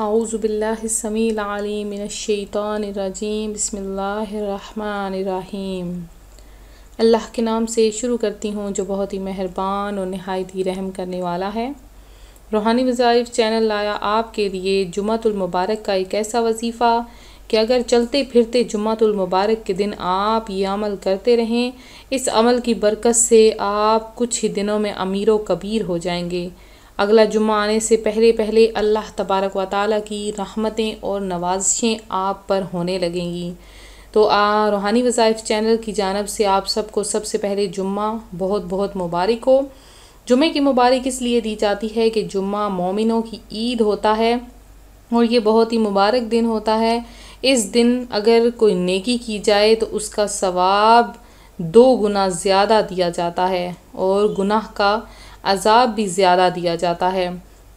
आउज़बिल्लिसमीम बसमीम अल्लाह के नाम से शुरू करती हूँ जो बहुत ही मेहरबान और नहायत ही रहम करने वाला है रूहानी वज़ाइफ चैनल लाया आपके लिए मुबारक का एक ऐसा वजीफ़ा कि अगर चलते फिरते मुबारक के दिन आप ये अमल करते रहें इस अमल की बरकत से आप कुछ ही दिनों में अमीर कबीर हो जाएंगे अगला जुम्मा आने से पहले पहले अल्लाह तबारक व ताली की रहमतें और नवाजिशें आप पर होने लगेंगी तो आ रूहानी वज़ाइफ चैनल की जानब से आप सबको सबसे पहले जुम्मा बहुत बहुत मुबारक हो जुमे की मुबारक इसलिए दी जाती है कि जुम्मा मोमिनों की ईद होता है और ये बहुत ही मुबारक दिन होता है इस दिन अगर कोई नेकी की जाए तो उसका सवाब दो गुना ज़्यादा दिया जाता है और गुनाह का अजाब भी ज़्यादा दिया जाता है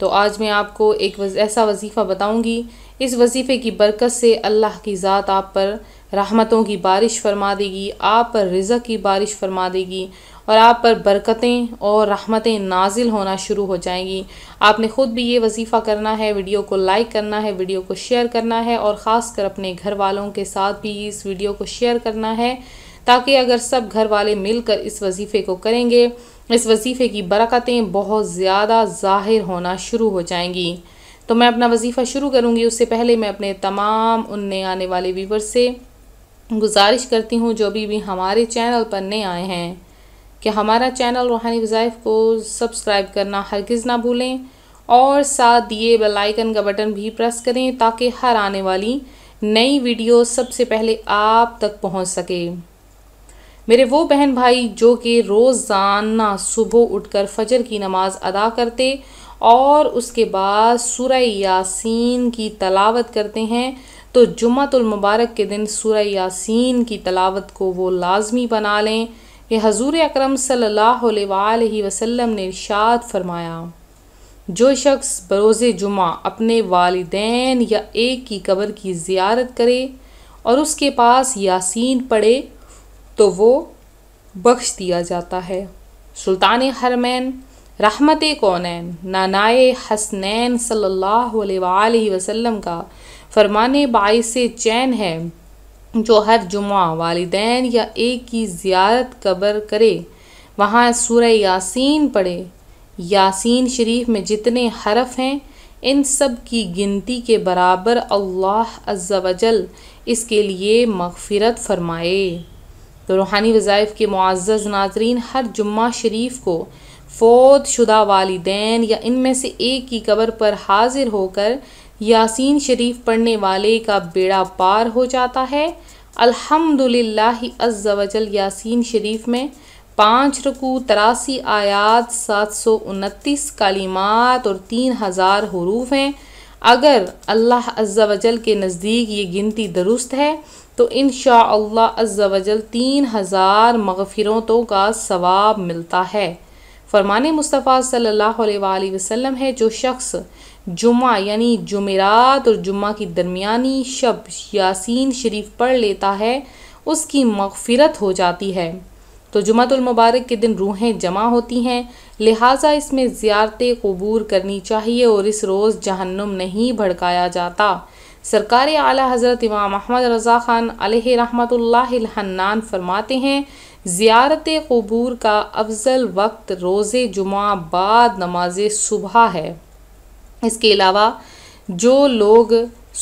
तो आज मैं आपको एक वज, ऐसा वजीफ़ा बताऊँगी इस वजीफ़े की बरकत से अल्लाह की ज़ात आप पर रहमतों की बारिश फरमा देगी आप पर रज़ा की बारिश फरमा देगी और आप पर बरकतें और रहमतें नाजिल होना शुरू हो जाएंगी आपने ख़ुद भी ये वजीफ़ा करना है वीडियो को लाइक करना है वीडियो को शेयर करना है और ख़ास कर अपने घर वालों के साथ भी इस वीडियो को शेयर करना है ताकि अगर सब घर वाले मिलकर इस वजीफ़े को करेंगे इस वजीफ़े की बरकतें बहुत ज़्यादा ज़ाहिर होना शुरू हो जाएंगी तो मैं अपना वजीफ़ा शुरू करूँगी उससे पहले मैं अपने तमाम उनने आने वाले व्यूवर से गुजारिश करती हूँ जो अभी भी हमारे चैनल पर नए आए हैं कि हमारा चैनल रूहानी वज़ाइफ को सब्सक्राइब करना हरगिज़ ना भूलें और साथ दिए बेल आइकन का बटन भी प्रेस करें ताकि हर आने वाली नई वीडियो सबसे पहले आप तक पहुंच सके मेरे वो बहन भाई जो कि रोज़ाना सुबह उठकर फजर की नमाज़ अदा करते और उसके बाद सूर्य यासीन की तलावत करते हैं तो मुबारक के दिन सूर्य यासीन की तलावत को वो लाजमी बना लें ये हजूर अक्रम अलैहि वसल्लम ने इर्शाद फरमाया जो शख्स बरोज़ जुमा अपने वालदेन या एक की कब्र की ज़ियारत करे और उसके पास यासीन पढ़े तो वो बख्श दिया जाता है सुल्तान हरमैन रहमत कौनैन नानाए हसनैन सल्ला अलैहि वसल्लम का फरमान बायस चैन है जो हर जुमा वालदेन या एक की ज़्यारत कबर करे वहाँ सूर्य यासीन पढ़े यासीन शरीफ में जितने हरफ हैं इन सब की गिनती के बराबर अल्लाह अज्जा वजल इसके लिए मगफिरत फरमाए तो रूहानी वज़ाइफ के मुआज़ नाजरीन हर जुम्मा शरीफ को फौत शुदा वालदेन या इनमें से एक की कबर पर हाजिर होकर यासीन शरीफ पढ़ने वाले का बेड़ा पार हो जाता है अल्हम्दुलिल्लाह अज़्ज़ा वजल यासीन शरीफ में पाँच रकू तरासी आयात सात सौ उनतीस कालीमात और तीन हज़ार हरूफ हैं अगर अल्लाह अज्जा वजल के नज़दीक ये गिनती दुरुस्त है तो इन शाजल तीन हज़ार मगफिरतों तो का सवाब मिलता है फरमान मुस्तफ़ा सल्ला वसम है जो शख्स जुमा यानी जुमेरात और जुम्मा की दरमियानी शब यासीन शरीफ पढ़ लेता है उसकी मगफिरत हो जाती है तो जुमतुल मुबारक के दिन रूहें जमा होती हैं लिहाजा इसमें ज़्यारत कबूर करनी चाहिए और इस रोज़ जहन्नुम नहीं भड़काया जाता सरकार आला हज़रत इमाम अहमद रज़ा ख़ान रहमतल्लाहन्नान फरमाते हैं ज़्यारत कबूर का अफजल वक्त रोज़ जुमा बाद नमाज सुबह है इसके अलावा जो लोग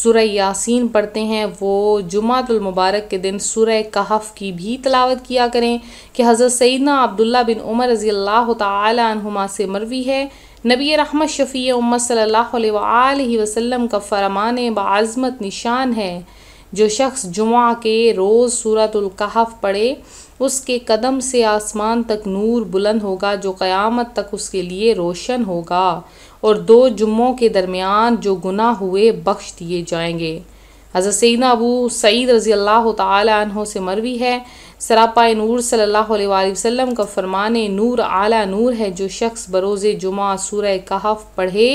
सुरह यासीन पढ़ते हैं वो मुबारक के दिन सुरह कहफ़ की भी तलावत किया करें कि हज़रत सईदना अब्दुल्ला बिन उमर रज़ी अल्लाह तुमा से मरवी है नबी रहमत शफ़ी उम्मत सल्ला वसम का फरमान बाज़मत निशान है जो शख्स जुमा के रोज़ सूरतुल्कहफ़ पढ़े उसके कदम से आसमान तक नूर बुलंद होगा जो क़यामत तक उसके लिए रोशन होगा और दो जुम्मों के दरमियान जो गुना हुए बख्श दिए जाएंगे हज़रत सैदना अबू सईद रज़ी अल्लाह तहों से मरवी है सरापा नूर सल्लल्लाहु अलैहि वसल्लम का फरमान नूर आला नूर है जो शख्स बरोज़ जुमा सूर कहफ पढ़े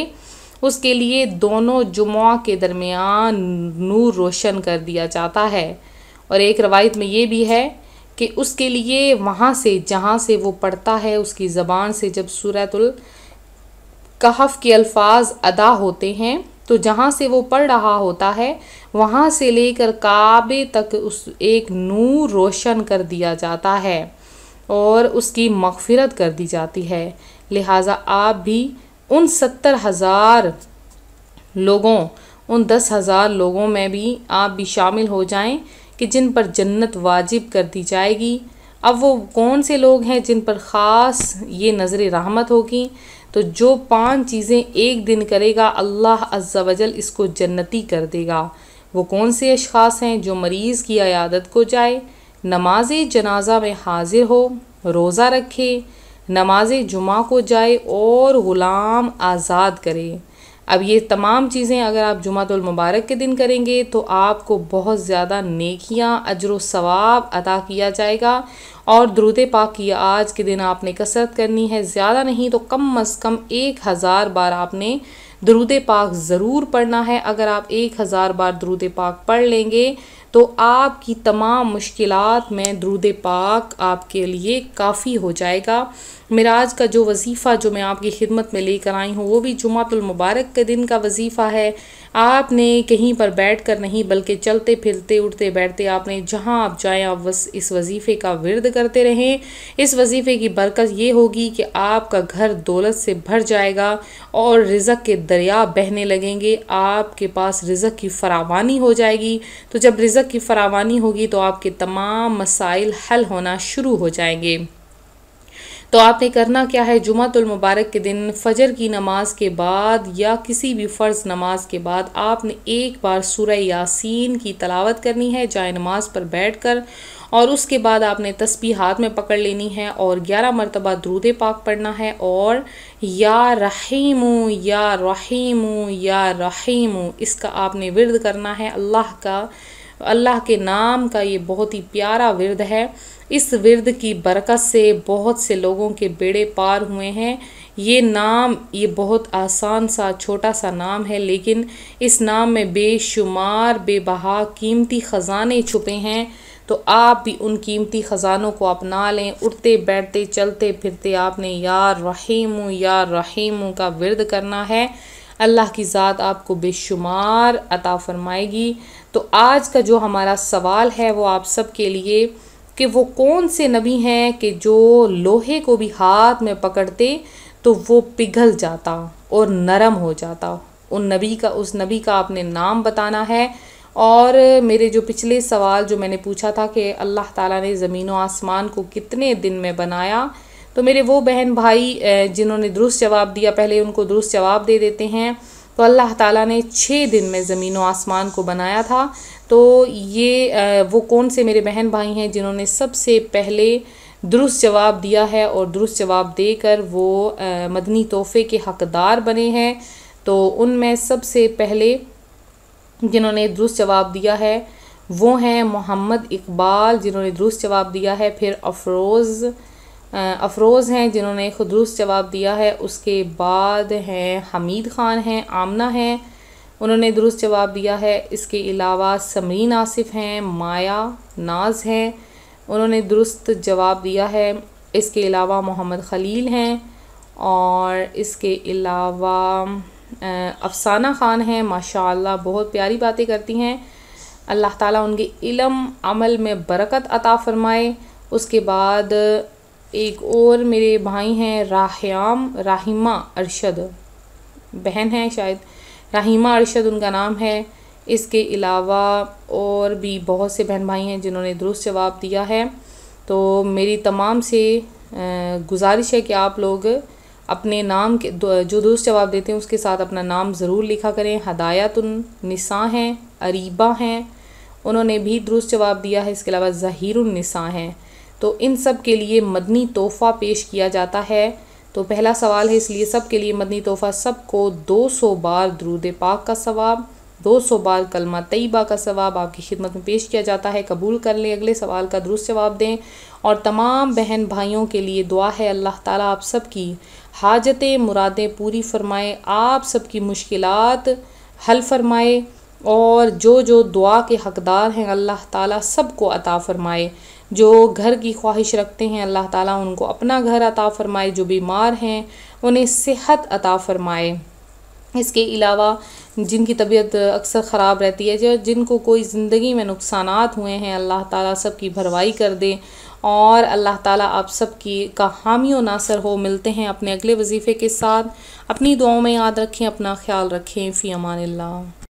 उसके लिए दोनों जुमा के दरमियान नूर रोशन कर दिया जाता है और एक रवायत में ये भी है कि उसके लिए वहाँ से जहाँ से वो पढ़ता है उसकी ज़बान से जब सूरतुल कहफ़ के अल्फाज अदा होते हैं तो जहाँ से वो पढ़ रहा होता है वहाँ से लेकर काबे तक उस एक नूर रोशन कर दिया जाता है और उसकी मगफिरत कर दी जाती है लिहाजा आप भी उन सत्तर हज़ार लोगों उन दस हज़ार लोगों में भी आप भी शामिल हो जाएं कि जिन पर जन्नत वाजिब कर दी जाएगी अब वो कौन से लोग हैं जिन पर ख़ास ये नज़र रहमत होगी तो जो पांच चीज़ें एक दिन करेगा अल्लाह अज्जा वजल इसको जन्नती कर देगा वो कौन से अशास हैं जो मरीज़ की अयादत को जाए नमाज जनाजा में हाजिर हो रोज़ा रखे नमाज जुमा को जाए और ग़ुलाम आज़ाद करे अब ये तमाम चीज़ें अगर आप जुमातुल मुबारक के दिन करेंगे तो आपको बहुत ज़्यादा नेकियां अजर सवाब अदा किया जाएगा और द्रुत पाक की आज के दिन आपने कसरत करनी है ज़्यादा नहीं तो कम अज़ कम एक हज़ार बार आपने दरूद पाक ज़रूर पढ़ना है अगर आप एक हज़ार बार दरूद पाक पढ़ लेंगे तो आपकी तमाम मुश्किल में दरूद पाक आपके लिए काफ़ी हो जाएगा मिराज का जो वजीफ़ा जो मैं आपकी खिदमत में लेकर आई हूँ वो भी जुमातुलमबारक के दिन का वजीफ़ा है आपने कहीं पर बैठ कर नहीं बल्कि चलते फिरते उठते बैठते आपने जहाँ आप जाएँ आप बस इस वजीफ़े का विरद करते रहें इस वजीफ़े की बरकत ये होगी कि आपका घर दौलत से भर जाएगा और रिज़क के दरिया बहने लगेंगे आपके पास रिज़क की फरावानी हो जाएगी तो जब रिज़क की फरावानी होगी तो आपके तमाम मसाइल हल होना शुरू हो जाएंगे तो आपने करना क्या है जुमातुल मुबारक के दिन फजर की नमाज के बाद या किसी भी फ़र्ज़ नमाज के बाद आपने एक बार सुर यासीन की तलावत करनी है जाए नमाज पर बैठ कर और उसके बाद आपने तस्बी हाथ में पकड़ लेनी है और ग्यारह मरतबा द्रूद पाक पढ़ना है और या रहीम या रहीम या रहीम इसका आपने विरद करना है अल्लाह का अल्लाह के नाम का ये बहुत ही प्यारा विरद है इस विरद की बरकत से बहुत से लोगों के बेड़े पार हुए हैं ये नाम ये बहुत आसान सा छोटा सा नाम है लेकिन इस नाम में बेशुमार बेबहा कीमती ख़जाने छुपे हैं तो आप भी उन कीमती ख़जानों को अपना लें उठते बैठते चलते फिरते आपने या रहीम या रहीम का विरद करना है अल्लाह की ज़ात आपको बेशुमार अता फ़रमाएगी तो आज का जो हमारा सवाल है वो आप सब के लिए कि वो कौन से नबी हैं कि जो लोहे को भी हाथ में पकड़ते तो वो पिघल जाता और नरम हो जाता उन नबी का उस नबी का आपने नाम बताना है और मेरे जो पिछले सवाल जो मैंने पूछा था कि अल्लाह ताला ने ज़मीन व आसमान को कितने दिन में बनाया तो मेरे वो बहन भाई जिन्होंने दुरुस्त जवाब दिया पहले उनको दुरुस्त जवाब दे देते हैं तो अल्लाह ताला ने छः दिन में ज़मीन व आसमान को बनाया था तो ये वो कौन से मेरे बहन भाई हैं जिन्होंने सबसे पहले दुरुस्त जवाब दिया है और दुरुस्त जवाब देकर वो मदनी तोहफ़े के हकदार बने हैं तो उनमें सबसे पहले जिन्होंने दुरुस्त जवाब दिया है वो हैं मोहम्मद इकबाल जिन्होंने दुरुस्त जवाब दिया है फिर अफरोज़ अफरोज़ हैं जिन्होंने खुद दुरुस्त जवाब दिया है उसके बाद हैं हमीद ख़ान हैं आमना हैं उन्होंने दुरुस्त जवाब दिया है इसके अलावा समरीन आसिफ हैं माया नाज हैं उन्होंने दुरुस्त जवाब दिया है इसके अलावा मोहम्मद खलील हैं और इसके अलावा अफसाना ख़ान हैं माशा बहुत प्यारी बातें करती हैं अल्लाह ताला उनके इलम अमल में बरकत अता फ़रमाए उसके बाद एक और मेरे भाई हैं राहयाम राहिमा अरशद बहन हैं शायद राहिमा अरशद उनका नाम है इसके अलावा और भी बहुत से बहन भाई हैं जिन्होंने दुरुस्त जवाब दिया है तो मेरी तमाम से गुजारिश है कि आप लोग अपने नाम के जो दुरुस्त जवाब देते हैं उसके साथ अपना नाम ज़रूर लिखा करें हदायत निसा हैं अरीबा हैं उन्होंने भी दुरुस्त जवाब दिया है इसके अलावा ज़हीरुलनिसा हैं तो इन सब के लिए मदनी तोहफ़ा पेश किया जाता है तो पहला सवाल है इसलिए सब के लिए मदनी तोहफ़ा को दो सौ बार दरूद पाक का सवाब दो सौ बार कलमा तयबा का सवाब आपकी खिदमत में पेश किया जाता है कबूल कर लें अगले सवाल का दुरुस्त जवाब दें और तमाम बहन भाइयों के लिए दुआ है अल्लाह ताला आप सब की हाजतें मुरादें पूरी फरमाए आप सब की मुश्किलात हल फरमाए और जो जो दुआ के हकदार हैं अल्लाह ताला सबको अता फरमाए जो घर की ख्वाहिश रखते हैं अल्लाह ताला उनको अपना घर अता फ़रमाए जो बीमार हैं उन्हें सेहत अता फ़रमाए इसके अलावा जिनकी तबीयत अक्सर ख़राब रहती है जो जिनको कोई ज़िंदगी में नुकसान हुए हैं अल्लाह ताला सब की भरवाई कर दे और अल्लाह ताला आप सब की का हामी और नासर हो मिलते हैं अपने अगले वजीफ़े के साथ अपनी दुआओं में याद रखें अपना ख्याल रखें फ़ी अमान